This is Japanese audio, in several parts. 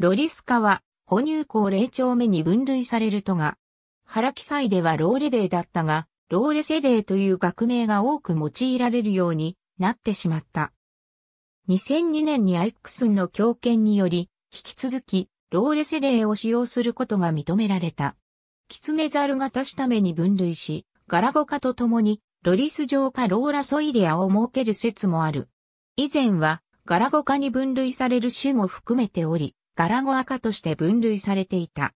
ロリス科は、哺乳口霊長目に分類されるとが、原サイではローレデーだったが、ローレセデーという学名が多く用いられるようになってしまった。2002年にアイクスンの強権により、引き続き、ローレセデーを使用することが認められた。キツネザルが足種ために分類し、ガラゴカと共に、ロリス状かローラソイレアを設ける説もある。以前は、ガラゴカに分類される種も含めており、ガラゴア科として分類されていた。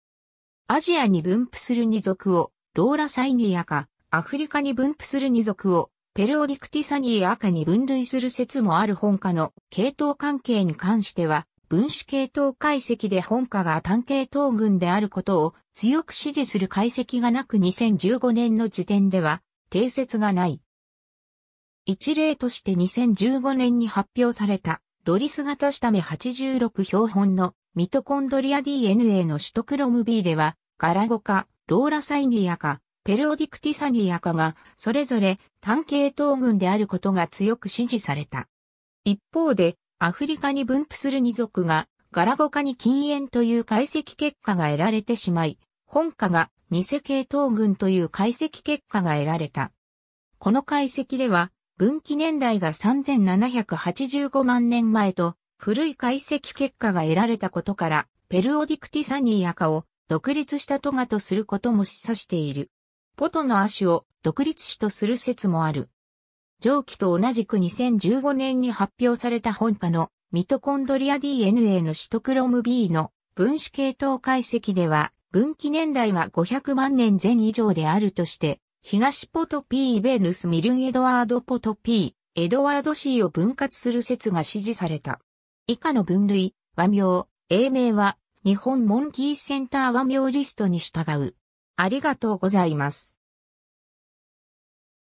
アジアに分布する二属をローラサイニア科、アフリカに分布する二属をペルオディクティサニア科に分類する説もある本科の系統関係に関しては、分子系統解析で本科が単系統群であることを強く支持する解析がなく2015年の時点では定説がない。一例として2015年に発表されたロリス型下目86標本のミトコンドリア DNA のシトクロム B では、ガラゴカ、ローラサイニアカ、ペルオディクティサニアカが、それぞれ単系統群であることが強く支持された。一方で、アフリカに分布する二族が、ガラゴカに禁煙という解析結果が得られてしまい、本科が偽系統群という解析結果が得られた。この解析では、分岐年代が3785万年前と古い解析結果が得られたことから、ペルオディクティサニーアカを独立したトガとすることも示唆している。ポトの亜種を独立種とする説もある。上記と同じく2015年に発表された本科のミトコンドリア DNA のシトクロム B の分子系統解析では分岐年代が500万年前以上であるとして東ポトピー・ベヌス・ミルン・エドワード・ポトピー、エドワード・シーを分割する説が支持された。以下の分類、和名、英名は、日本モンキーセンター和名リストに従う。ありがとうございます。